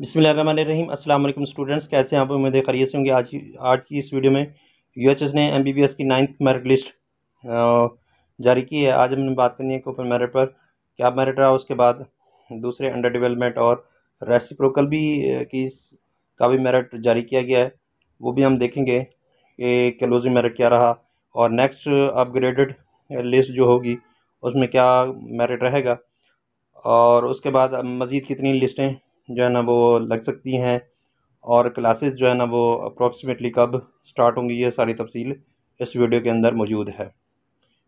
बिसमीम अल्लाम स्टूडेंट्स कैसे हैं आप उम्मीद करिए से होंगे आज आज की इस वीडियो में यू एच एस ने एम बी बी एस की नाइन्थ मेरिट लिस्ट जारी की है आज हमने बात करनी है ओपन मेरिट पर क्या मेरिट रहा उसके बाद दूसरे अंडर डेवलपमेंट और रेसिप्रोकल भी की का भी मेरिट जारी किया गया है वो भी हम देखेंगे कि क्लोजिंग मेरिट क्या रहा और नेक्स्ट अपग्रेडेड लिस्ट जो होगी उसमें क्या मेरिट रहेगा और उसके बाद मज़ीद कितनी लिस्टें जो है ना वो लग सकती हैं और क्लासेस जो है ना वो अप्रॉक्सीमेटली कब स्टार्ट होंगी ये सारी तफसील इस वीडियो के अंदर मौजूद है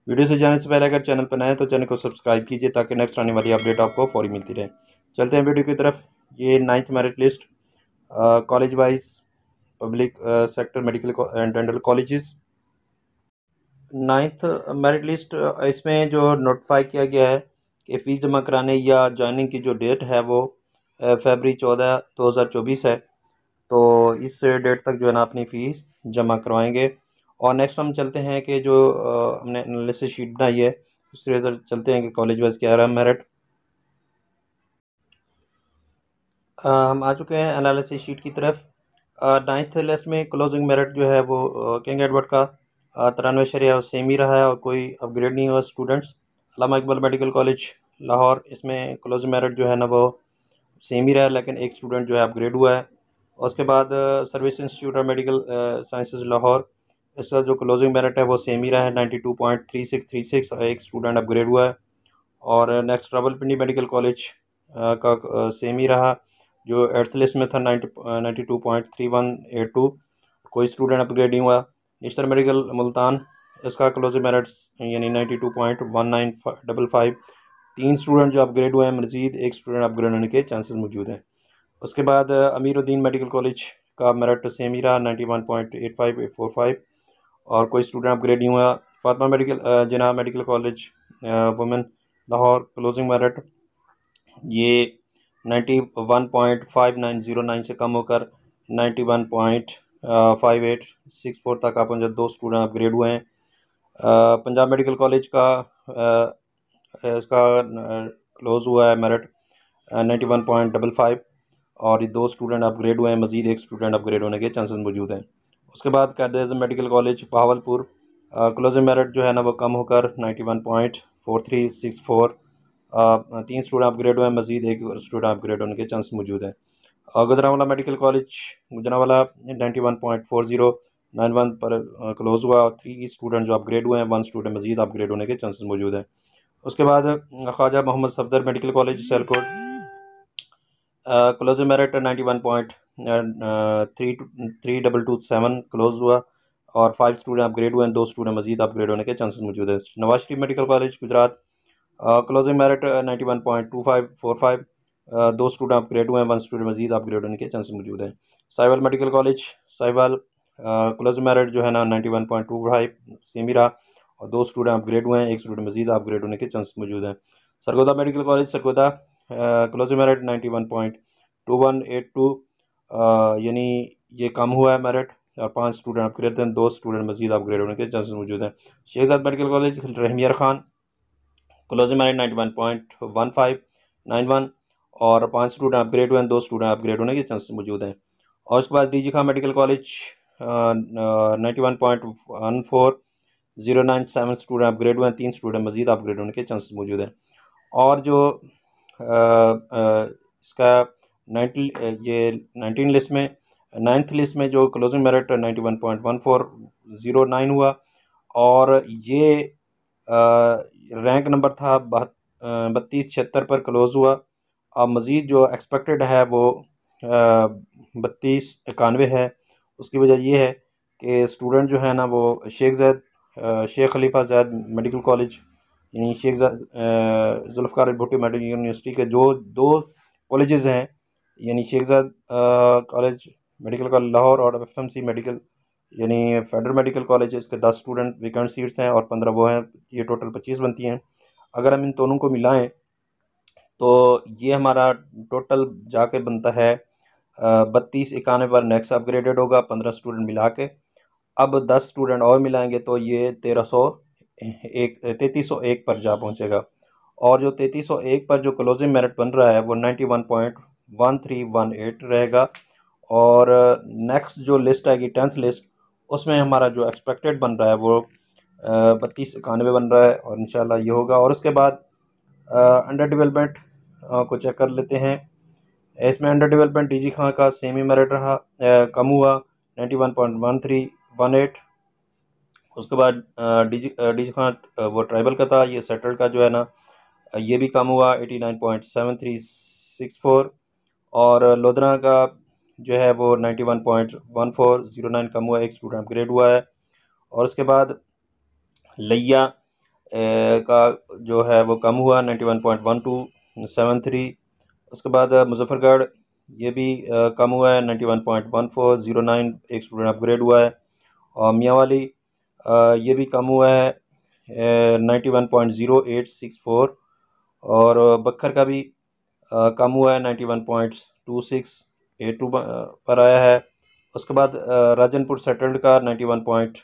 वीडियो से जाने से पहले अगर चैनल पर नए तो चैनल को सब्सक्राइब कीजिए ताकि नेक्स्ट आने वाली अपडेट आपको फौरी मिलती रहे चलते हैं वीडियो की तरफ ये ninth merit list college wise public sector medical and dental colleges ninth merit list इसमें जो नोटिफाई किया गया है कि फ़ीस जमा कराने या जॉइनिंग की जो डेट है वो फरवरी चौदह दो हज़ार चौबीस है तो इस डेट तक जो है ना अपनी फ़ीस जमा करवाएंगे और नेक्स्ट हम चलते हैं कि जो हमने एनालिसिस शीट बनाई है उसके चलते हैं कि कॉलेज वाइज क्या रहा मेरिट हम आ चुके हैं एनालिसिस शीट की तरफ नाइन्थ लिस्ट में क्लोजिंग मेरिट जो है वो किंग एडवर्ड का तिरानवे शरिया सेम ही रहा है और कोई अपग्रेड नहीं हुआ students Allama Iqbal medical college Lahore इसमें क्लोजिंग मेरिट जो है ना वो सेम ही रहा लेकिन एक स्टूडेंट जो है अपग्रेड हुआ है और उसके बाद service institute of medical sciences Lahore इसका जो क्लोजिंग मेरिट है वो सेम ही रहा है ninety two point three six three six एक स्टूडेंट अपग्रेड uh, uh, हुआ है और नेक्स्ट रावलपिंडी मेडिकल कॉलेज का सेम uh, ही रहा जो एट्थ लिस्ट में था ninety ninety two point three one eight two कोई स्टूडेंट अपग्रेड नहीं हुआ निश्तर मेडिकल मुल्तान इसका क्लोजिंग मेरिट यानी ninety two point one nine double five तीन स्टूडेंट जो अपग्रेड हुए हैं मजीद एक स्टूडेंट अपग्रेड होने के चांसेस मौजूद हैं उसके बाद अमीरुद्दीन मेडिकल कॉलेज का मेरठ सेम ही रहा ninety one point eight five eight four five और कोई स्टूडेंट अपग्रेड नहीं हुआ Fatima medical Jinnah medical college women Lahore closing merit ये ninety one point five nine zero nine से कम होकर ninety one point five eight six four तक आप दो स्टूडेंट अपग्रेड हुए हैं पंजाब मेडिकल कॉलेज का इसका क्लोज़ हुआ है merit ninety one point double five और ये दो स्टूडेंट अपग्रेड हुए हैं मज़ीद एक स्टूडेंट अपग्रेड होने के चांसेस मौजूद हैं उसके बाद कैडेज medical college Bahawalpur close merit जो है ना वो कम होकर ninety one point four three six four तीन स्टूडेंट अपग्रेड हुए हैं मज़ीद एक स्टूडेंट अपग्रेड होने के चांस मौजूद हैं और Gujranwala medical college Gujranwala ninety one point four zero nine one पर क्लोज़ हुआ और थ्री स्टूडेंट जो अपग्रेड हुए हैं वन स्टूडेंट मजीद अपग्रेड होने के चांसेस मौजूद हैं उसके बाद Khawaja Mohammad Safdar medical college Sialkot close merit ninety one point three three double two seven close हुआ और फाइव स्टूडेंट अपग्रेड हुए हैं दो स्टूडेंट मजीद अपग्रेड होने के चांसेस मौजूद हैं Nawaz Sharif medical college Gujrat closing merit ninety one point two five four five दो स्टूडेंट अपग्रेड हुए हैं वन स्टूडेंट मजीद अपग्रेड होने के चांसेस मौजूद हैं Sahiwal medical college Sahiwal close merit जो है ना ninety one point two five सेमीरा रहा और दो स्टूडेंट अपग्रेड हुए हैं एक स्टूडेंट मजीद अपग्रेड होने के चांस मौजूद हैं Sargodha medical college Sargodha close merit ninety one point two one eight two यानी ये कम हुआ है मेरिट और पाँच स्टूडेंट अपग्रेड हैं दो स्टूडेंट मजीद अपग्रेड होने के चांसेस मौजूद हैं Sheikh Zayed medical college Rahim Yar Khan close merit ninety one point one five nine one और पाँच स्टूडेंट अपग्रेड हुए हैं दो स्टूडेंट अपग्रेड होने के चांसेस मौजूद हैं और उसके बाद D G Khan medical college ninety one point one four zero nine seven student upgrade हुए हैं तीन स्टूडेंट मजीद अपग्रेड होने के चांसेस मौजूद हैं और जो आ, आ, इसका नाइन्टी ये नाइनटीन लिस्ट में नाइन्थ लिस्ट में जो closing merit ninety one point one four zero nine हुआ और ये आ, रैंक नंबर था बत्तीस छिहत्तर पर क्लोज़ हुआ अब मज़ीद जो एक्सपेक्टेड है वो बत्तीस इक्यानवे है उसकी वजह यह है कि स्टूडेंट जो है ना वो शेख जैद शेख खलीफा जैद मेडिकल कॉलेज यानी शेख जुल्फ़ार भुट्टो मेडिकल यूनिवर्सिटी के जो दो कॉलेजेस हैं यानी Sheikh Zayed college medical college Lahore और एफ एम सी मेडिकल यानी फेडरल मेडिकल कॉलेज इसके दस स्टूडेंट वेकेंट सीट्स हैं और पंद्रह वो हैं ये टोटल पच्चीस बनती हैं अगर हम इन दोनों को मिलाएँ तो ये हमारा टोटल जाके बनता है बत्तीस इक्यानवे पर नेक्स्ट अपग्रेडेड होगा पंद्रह स्टूडेंट मिला के अब दस स्टूडेंट और मिलाएंगे तो ये तेरह सौ एक तैतीस सौ एक पर जा पहुँचेगा और जो तैतीस सौ एक पर जो क्लोजिंग मेरिट बन रहा है वो ninety one point one three one eight रहेगा और नेक्स्ट जो लिस्ट आएगी टेंथ लिस्ट उसमें हमारा जो एक्सपेक्टेड बन रहा है वो बत्तीस इक्यानवे बन रहा है और इन ये होगा और उसके बाद अंडर डिवेलपमेंट को चेक कर लेते हैं इसमें under development D G Khan का सेमी मेरिट रहा आ, कम हुआ ninety one point one three one eight उसके बाद डिजी डिजी खान वो ट्राइबल का था ये सेटल का जो है ना ये भी कम हुआ eighty nine point seven three six four और लोधरा का जो है वो ninety one point one four zero nine कम हुआ एक स्टूडेंट अपग्रेड हुआ है और उसके बाद लिया का जो है वो कम हुआ ninety one point one two seven three उसके बाद मुजफ्फरगढ़ ये भी कम हुआ है ninety one point one four zero nine एक स्टूडेंट अपग्रेड हुआ है और मियाँवाली ये भी कम हुआ है ninety one point zero eight six four और बखर का भी कम हुआ है ninety one point two six eight two पर आया है उसके बाद राजनपुर सेटल्ड का ninety one point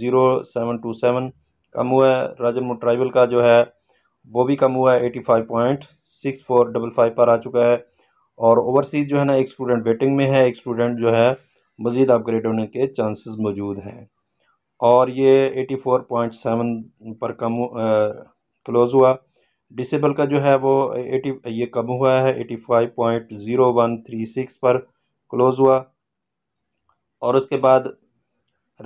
zero seven two seven कम हुआ है राजनपुर ट्राइबल का जो है वो भी कम हुआ है eighty five point six four double five पर आ चुका है और ओवरसीज़ जो है ना एक स्टूडेंट वेटिंग में है एक स्टूडेंट जो है मज़ीद अपग्रेड होने के चांसेस मौजूद हैं और ये 84.7 पर कम क्लोज़ हुआ डिसेबल का जो है वो 80 ये कम हुआ है 85.0136 पर क्लोज़ हुआ और उसके बाद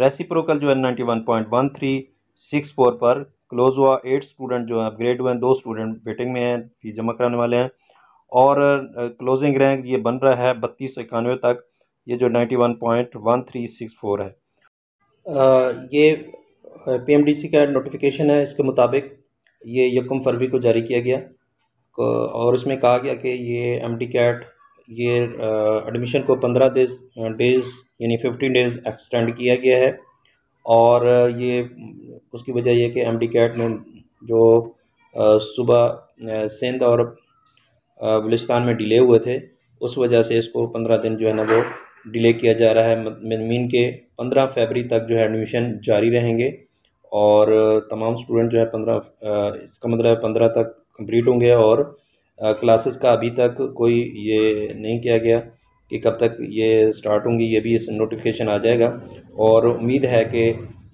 रेसिप्रोकल जो है 91.1364 पर क्लोज़ हुआ एट स्टूडेंट जो है अपग्रेड हुए हैं दो स्टूडेंट वेटिंग में हैं फीस जमा कराने वाले हैं और क्लोजिंग रैंक ये बन रहा है बत्तीस सौ इक्यानवे तक ये जो ninety one point one three six four है आ, ये पीएमडीसी का नोटिफिकेशन है इसके मुताबिक ये यकम फरवरी को जारी किया गया और इसमें कहा गया कि ये एम डी कैट ये एडमिशन को पंद्रह डेज डेज यानी फिफ्टीन डेज एक्सटेंड किया गया है और ये उसकी वजह यह कि एम डी कैट में जो सुबह सिंध और बलिस्तान में डिले हुए थे उस वजह से इसको पंद्रह दिन जो है ना वो डिले किया जा रहा है मीन के पंद्रह फरवरी तक जो है एडमिशन जारी रहेंगे और तमाम स्टूडेंट जो है पंद्रह इसका मतलब पंद्रह तक कंप्लीट होंगे और क्लासेस का अभी तक कोई ये नहीं किया गया कि कब तक ये स्टार्ट होंगी ये भी इस नोटिफिकेशन आ जाएगा और उम्मीद है कि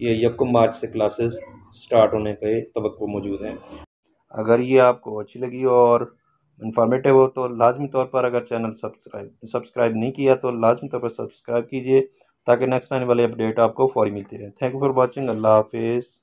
ये यकम मार्च से क्लासेस स्टार्ट होने के तो मौजूद हैं अगर ये आपको अच्छी लगी और इन्फॉर्मेटिव हो तो लाजमी तौर पर अगर चैनल सब्सक्राइब सब्सक्राइब नहीं किया तो लाजमी तौर पर सब्सक्राइब कीजिए ताकि नेक्स्ट आने वाली अपडेट आपको फौरी मिलती रहे थैंक यू फॉर वॉचिंग अल्लाह हाफिज़